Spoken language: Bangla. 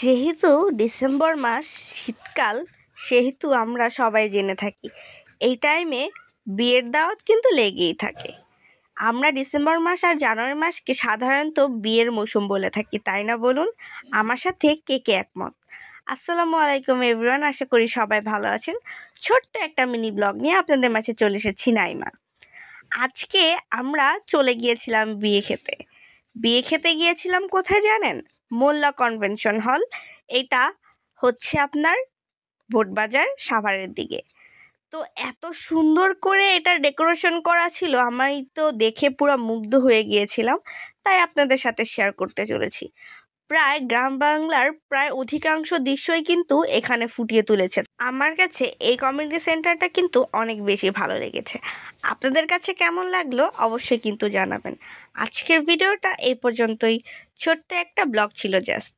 যেহেতু ডিসেম্বর মাস শীতকাল সেহেতু আমরা সবাই জেনে থাকি এই টাইমে বিয়ের দাওয়াত কিন্তু লেগেই থাকে আমরা ডিসেম্বর মাস আর জানুয়ারি মাসকে সাধারণত বিয়ের মৌসুম বলে থাকি তাই না বলুন আমার সাথে কে কে একমত আসসালামু আলাইকুম এভরিওয়ান আশা করি সবাই ভালো আছেন ছোট্ট একটা মিনি ব্লগ নিয়ে আপনাদের মাঝে চলে এসেছি নাইমা আজকে আমরা চলে গিয়েছিলাম বিয়ে খেতে বিয়ে খেতে গিয়েছিলাম কোথায় জানেন মোল্লা কনভেনশন হল এটা হচ্ছে আপনার ভোটবাজার সাভারের দিকে তো এত সুন্দর করে এটা ডেকোরেশন করা ছিল আমি তো দেখে পুরো মুগ্ধ হয়ে গিয়েছিলাম তাই আপনাদের সাথে শেয়ার করতে চলেছি প্রায় গ্রাম বাংলার প্রায় অধিকাংশ দৃশ্যই কিন্তু এখানে ফুটিয়ে তুলেছে আমার কাছে এই কমিউনিটি সেন্টারটা কিন্তু অনেক বেশি ভালো লেগেছে আপনাদের কাছে কেমন লাগলো অবশ্যই কিন্তু জানাবেন আজকের ভিডিওটা এই পর্যন্তই ছোট্ট একটা ব্লগ ছিল জাস্ট